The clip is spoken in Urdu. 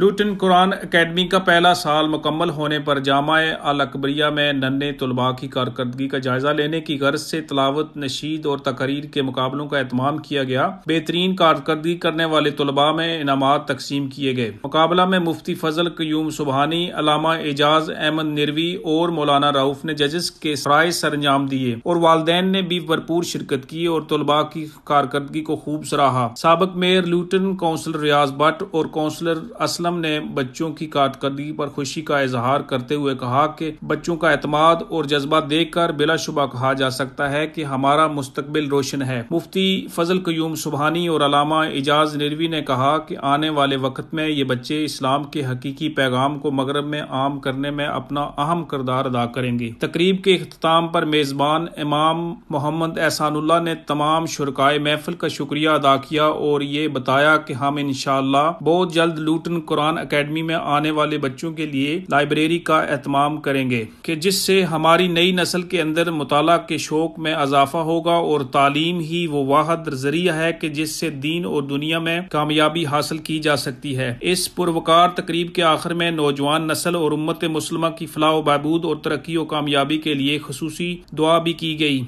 لوٹن قرآن اکیڈمی کا پہلا سال مکمل ہونے پر جامعہ الاکبریہ میں نن طلباء کی کارکردگی کا جائزہ لینے کی غرض سے تلاوت نشید اور تقریر کے مقابلوں کا اہتمام کیا گیا بہترین کارکردگی کرنے والے طلباء میں انعامات تقسیم کیے گئے مقابلہ میں مفتی فضل قیوم سبحانی علامہ اعجاز احمد نروی اور مولانا راؤف نے ججز کے سرائے سر انجام دیے اور والدین نے بھی بھرپور شرکت کی اور طلباء کی کارکردگی کو خوب سراہا سابق mayor Luton councillor Riaz Butt اور کونسلر نے بچوں کی کارکردگی پر خوشی کا اظہار کرتے ہوئے کہا کہ بچوں کا اعتماد اور جذبہ دیکھ کر بلا شبہ کہا جا سکتا ہے کہ ہمارا مستقبل روشن ہے مفتی فضل قیوم سبحانی اور علامہ اجاز نروی نے کہا کہ آنے والے وقت میں یہ بچے اسلام کے حقیقی پیغام کو مغرب میں عام کرنے میں اپنا اہم کردار ادا کریں گے تقریب کے اختتام پر میزبان امام محمد احسان اللہ نے تمام شرکائے محفل کا شکریہ ادا کیا اور یہ بتایا کہ ہم انشاءاللہ بہت جلد لوٹ قرآن اکیڈمی میں آنے والے بچوں کے لیے لائبریری کا اہتمام کریں گے کہ جس سے ہماری نئی نسل کے اندر مطالعہ کے شوق میں اضافہ ہوگا اور تعلیم ہی وہ واحد ذریعہ ہے کہ جس سے دین اور دنیا میں کامیابی حاصل کی جا سکتی ہے اس پروکار تقریب کے آخر میں نوجوان نسل اور امت مسلمہ کی فلاح و بہبود اور ترقی و کامیابی کے لیے خصوصی دعا بھی کی گئی